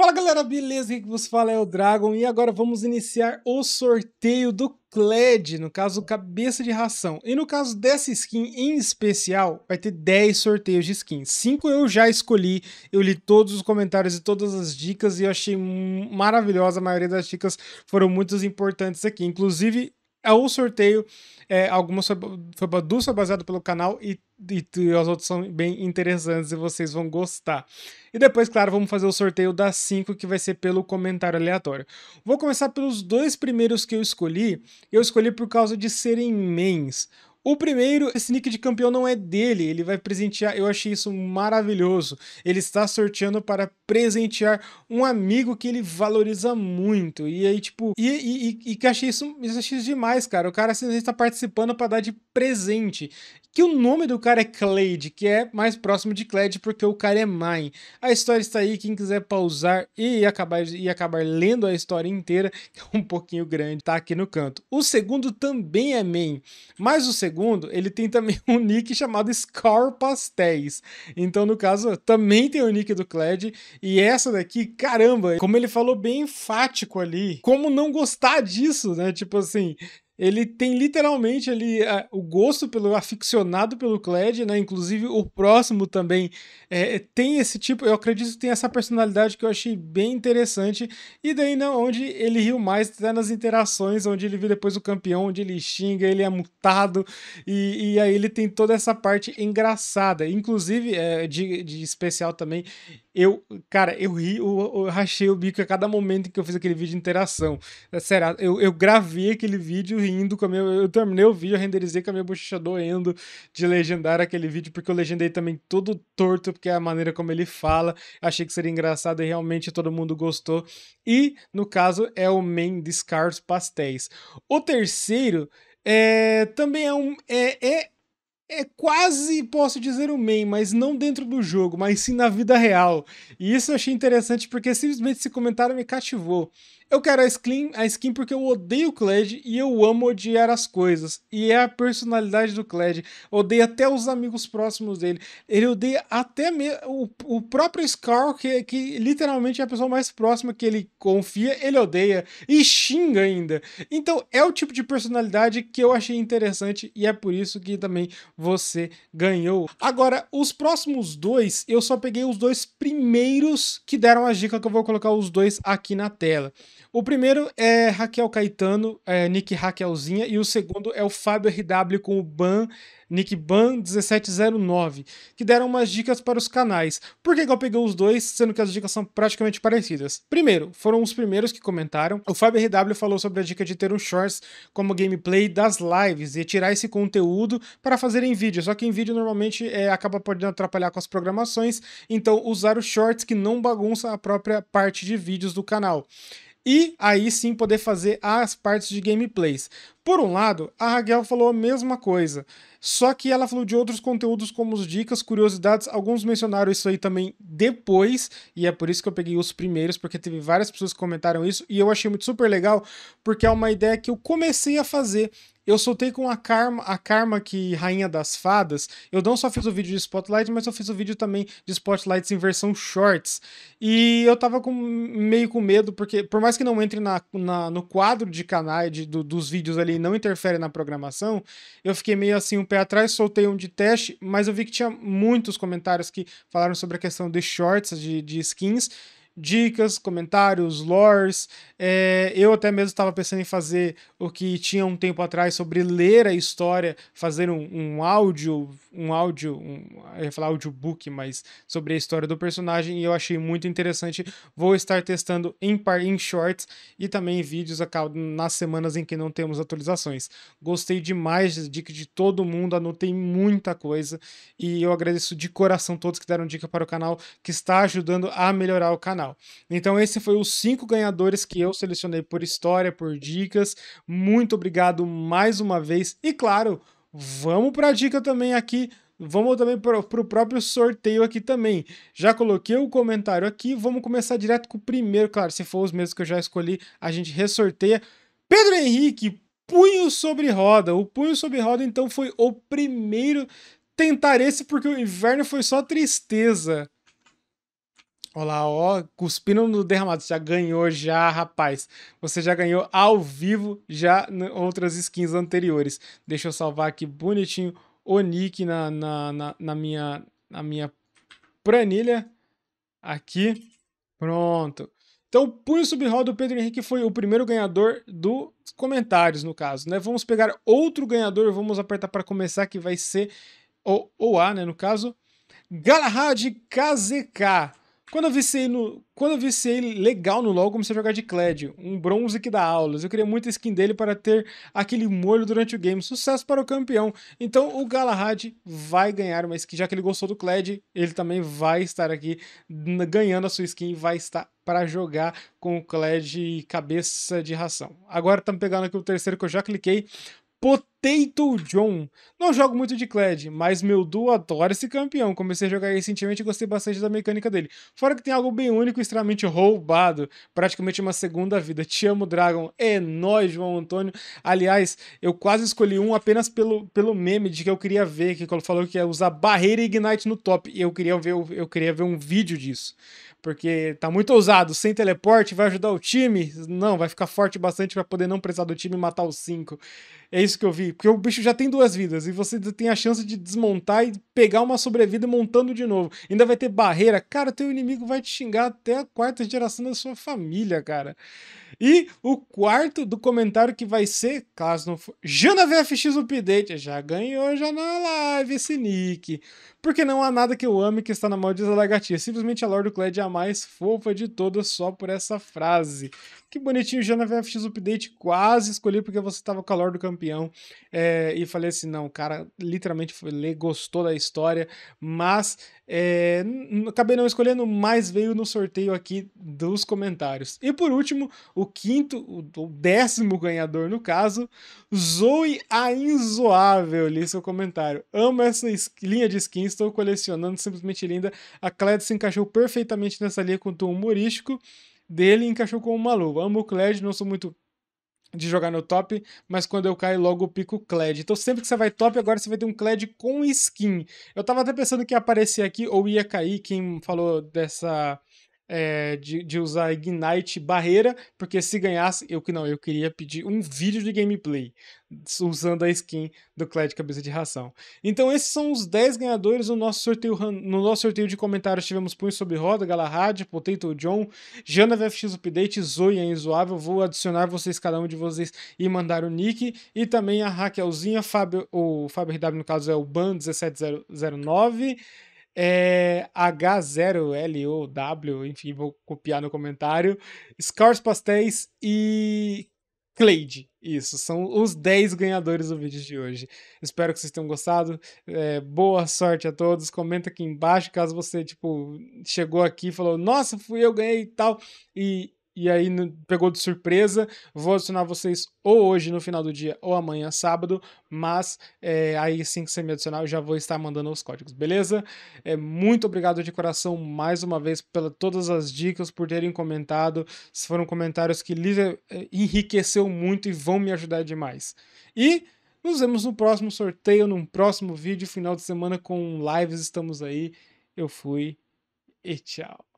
Fala galera, beleza? Aqui que você fala é o Dragon e agora vamos iniciar o sorteio do Cled, no caso cabeça de ração. E no caso dessa skin em especial, vai ter 10 sorteios de skins. 5 eu já escolhi, eu li todos os comentários e todas as dicas e eu achei hum, maravilhosa, a maioria das dicas foram muito importantes aqui. Inclusive, é o sorteio, é, algumas foi, baduça baseado pelo canal e, e, e as outras são bem interessantes e vocês vão gostar. E depois, claro, vamos fazer o sorteio das 5, que vai ser pelo comentário aleatório. Vou começar pelos dois primeiros que eu escolhi. Eu escolhi por causa de serem mens o primeiro, esse nick de campeão não é dele, ele vai presentear, eu achei isso maravilhoso. Ele está sorteando para presentear um amigo que ele valoriza muito. E aí, tipo, e, e, e, e que achei isso, isso achei isso demais, cara. O cara gente está participando para dar de presente que o nome do cara é Cleide, que é mais próximo de Cleide porque o cara é mãe. A história está aí, quem quiser pausar e acabar, e acabar lendo a história inteira, que é um pouquinho grande, tá aqui no canto. O segundo também é main, mas o segundo, ele tem também um nick chamado Scar Pastéis. Então, no caso, também tem o nick do Cleide, e essa daqui, caramba, como ele falou bem enfático ali, como não gostar disso, né? Tipo assim, ele tem literalmente ali a, é, o gosto pelo aficionado pelo Kled, né? Inclusive o próximo também é, é, tem esse tipo, eu acredito que tem essa personalidade que eu achei bem interessante. E daí, né, onde ele riu mais, tá nas interações, onde ele vira depois o campeão, onde ele xinga, ele é mutado, e, e aí ele tem toda essa parte engraçada. Inclusive, é, de, de especial também, eu, cara, eu ri, eu, eu, rachei o bico a cada momento que eu fiz aquele vídeo de interação. será sério, eu, eu gravei aquele vídeo indo com a minha. Eu terminei o vídeo, renderizei com a minha bochecha doendo de legendar aquele vídeo, porque eu legendei também todo torto, porque é a maneira como ele fala. Achei que seria engraçado e realmente todo mundo gostou. E, no caso, é o main de Pastéis. O terceiro. É, também é um. é, é é quase, posso dizer, o um main, mas não dentro do jogo, mas sim na vida real. E isso eu achei interessante porque simplesmente esse comentário me cativou. Eu quero a skin, a skin porque eu odeio o Kled e eu amo odiar as coisas. E é a personalidade do Kled. Odeio até os amigos próximos dele. Ele odeia até o, o próprio Scar, que, que literalmente é a pessoa mais próxima que ele confia, ele odeia e xinga ainda. Então é o tipo de personalidade que eu achei interessante e é por isso que também você ganhou. Agora, os próximos dois, eu só peguei os dois primeiros que deram a dica que eu vou colocar os dois aqui na tela. O primeiro é Raquel Caetano, é, Nick Raquelzinha, e o segundo é o Fábio RW com o Ban, Nick Ban 1709, que deram umas dicas para os canais. Por que, que eu peguei os dois, sendo que as dicas são praticamente parecidas? Primeiro, foram os primeiros que comentaram. O Fábio RW falou sobre a dica de ter um shorts como gameplay das lives e tirar esse conteúdo para fazer em vídeo, só que em vídeo normalmente é, acaba podendo atrapalhar com as programações, então usar os shorts que não bagunça a própria parte de vídeos do canal e aí sim poder fazer as partes de gameplays. Por um lado, a Raquel falou a mesma coisa, só que ela falou de outros conteúdos como os dicas, curiosidades, alguns mencionaram isso aí também depois, e é por isso que eu peguei os primeiros, porque teve várias pessoas que comentaram isso, e eu achei muito super legal, porque é uma ideia que eu comecei a fazer, eu soltei com a Karma, a Karma que Rainha das Fadas. Eu não só fiz o vídeo de Spotlight, mas eu fiz o vídeo também de Spotlights em versão shorts. E eu tava com, meio com medo, porque por mais que não entre na, na no quadro de canais de, do, dos vídeos ali não interfere na programação, eu fiquei meio assim um pé atrás, soltei um de teste, mas eu vi que tinha muitos comentários que falaram sobre a questão de shorts, de, de skins dicas, comentários, lores. É, eu até mesmo estava pensando em fazer o que tinha um tempo atrás sobre ler a história, fazer um, um áudio, um áudio, um, eu ia falar audiobook, mas sobre a história do personagem, e eu achei muito interessante. Vou estar testando em, par, em shorts e também em vídeos nas semanas em que não temos atualizações. Gostei demais das dicas de todo mundo, anotei muita coisa, e eu agradeço de coração todos que deram dica para o canal, que está ajudando a melhorar o canal canal. Então, esse foi os cinco ganhadores que eu selecionei por história, por dicas. Muito obrigado mais uma vez. E claro, vamos para a dica também aqui. Vamos também para o próprio sorteio aqui também. Já coloquei o comentário aqui. Vamos começar direto com o primeiro. Claro, se for os mesmos que eu já escolhi, a gente ressorteia. Pedro Henrique, punho sobre roda. O punho sobre roda, então, foi o primeiro tentar esse, porque o inverno foi só tristeza. Olá, ó, cuspindo no derramado, já ganhou já, rapaz. Você já ganhou ao vivo já outras skins anteriores. Deixa eu salvar aqui bonitinho o nick na, na, na, na minha, na minha planilha. Aqui, pronto. Então, punho sub-roda do Pedro Henrique foi o primeiro ganhador dos comentários, no caso, né? Vamos pegar outro ganhador, vamos apertar para começar, que vai ser o, o A, né, no caso. Galahad KZK. Quando eu viciei, no, quando eu viciei legal no LoL, comecei a jogar de Kled, um bronze que dá aulas. Eu queria muita skin dele para ter aquele molho durante o game. Sucesso para o campeão. Então o Galahad vai ganhar uma skin, já que ele gostou do Kled, ele também vai estar aqui ganhando a sua skin, e vai estar para jogar com o Kled cabeça de ração. Agora estamos pegando aqui o terceiro que eu já cliquei, Potato John. Não jogo muito de Clad, mas meu duo adora esse campeão. Comecei a jogar recentemente e gostei bastante da mecânica dele. Fora que tem algo bem único e extremamente roubado. Praticamente uma segunda vida. Te amo, Dragon. É nóis, João Antônio. Aliás, eu quase escolhi um apenas pelo, pelo meme de que eu queria ver, que falou que ia usar barreira e Ignite no top. E eu queria ver, eu, queria ver um vídeo disso porque tá muito ousado. Sem teleporte, vai ajudar o time? Não, vai ficar forte bastante para poder não precisar do time matar os cinco. É isso que eu vi. Porque o bicho já tem duas vidas e você tem a chance de desmontar e pegar uma sobrevida montando de novo. Ainda vai ter barreira. Cara, teu inimigo vai te xingar até a quarta geração da sua família, cara. E o quarto do comentário que vai ser, caso não for. Jana VFX Update. Já ganhou já na live esse nick. Porque não há nada que eu ame que está na maior desalagatia. Simplesmente a Lorde Cled é a mais fofa de todas só por essa frase que bonitinho, já na VFX Update quase escolhi porque você estava com a calor do campeão. É, e falei assim: não, cara, literalmente foi, gostou da história, mas é, acabei não escolhendo, mas veio no sorteio aqui dos comentários. E por último, o quinto, o, décimo ganhador no caso, Zoe a Inzoável, li seu comentário. Amo essa linha de skins, estou colecionando, simplesmente linda. A Cled se encaixou perfeitamente nessa linha com o tom humorístico dele encaixou com uma luva. Amo o Kled, não sou muito de jogar no top, mas quando eu caio logo pico pico Kled. Então sempre que você vai top, agora você vai ter um Kled com skin. Eu tava até pensando que ia aparecer aqui ou ia cair quem falou dessa é, de, de, usar Ignite barreira, porque se ganhasse, eu que não, eu queria pedir um vídeo de gameplay usando a skin do de Cabeça de Ração. Então esses são os 10 ganhadores no nosso sorteio, no nosso sorteio de comentários tivemos Punho Sobre Roda, Galahad, Potato John, Jana VFX Update, Zoe a é Inzoável, vou adicionar vocês, cada um de vocês, e mandar o nick, e também a Raquelzinha, Fábio, o Fábio RW no caso é o Ban 1709, é, H0LOW, enfim, vou copiar no comentário. Scars Pastéis e Cleide. Isso, são os 10 ganhadores do vídeo de hoje. Espero que vocês tenham gostado. É, boa sorte a todos. Comenta aqui embaixo caso você, tipo, chegou aqui e falou: Nossa, fui eu, ganhei e tal. E e aí pegou de surpresa. Vou adicionar vocês ou hoje no final do dia ou amanhã sábado, mas é, aí sim que você me adicionar eu já vou estar mandando os códigos, beleza? É, muito obrigado de coração mais uma vez pela todas as dicas, por terem comentado. Foram comentários que é, enriqueceu muito e vão me ajudar demais. E nos vemos no próximo sorteio, num próximo vídeo, final de semana com lives, estamos aí. Eu fui e tchau.